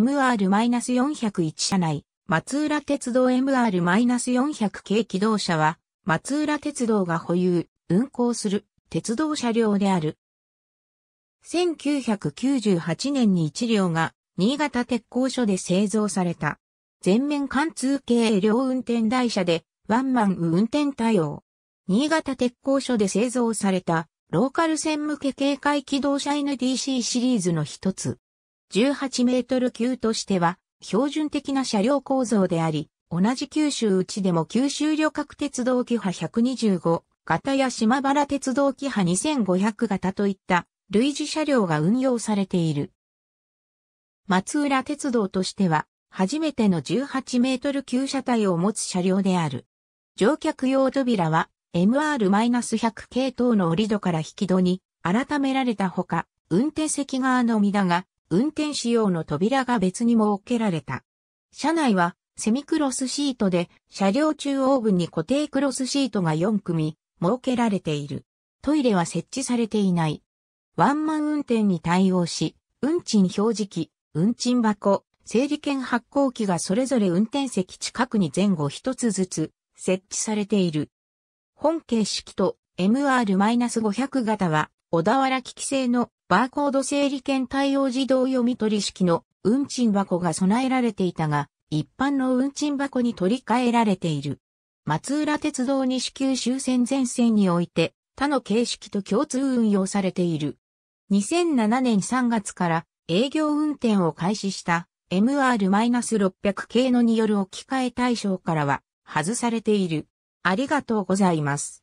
MR-401 車内、松浦鉄道 MR-400 系機動車は、松浦鉄道が保有、運行する鉄道車両である。1998年に1両が新潟鉄工所で製造された。全面貫通系両運転台車でワンマン運転対応。新潟鉄工所で製造されたローカル線向け警戒機動車 NDC シリーズの一つ。18メートル級としては、標準的な車両構造であり、同じ九州内でも九州旅客鉄道機派125型や島原鉄道機派2500型といった類似車両が運用されている。松浦鉄道としては、初めての18メートル級車体を持つ車両である。乗客用扉は MR-100 系統の折戸から引き戸に改められたほか、運転席側のみだが、運転仕様の扉が別に設けられた。車内はセミクロスシートで車両中央部に固定クロスシートが4組設けられている。トイレは設置されていない。ワンマン運転に対応し、運賃表示機、運賃箱、整理券発行機がそれぞれ運転席近くに前後一つずつ設置されている。本形式と MR-500 型は小田原機器製のバーコード整理券対応自動読み取り式の運賃箱が備えられていたが、一般の運賃箱に取り替えられている。松浦鉄道西九州線前線において、他の形式と共通運用されている。2007年3月から営業運転を開始した MR-600 系のによる置き換え対象からは外されている。ありがとうございます。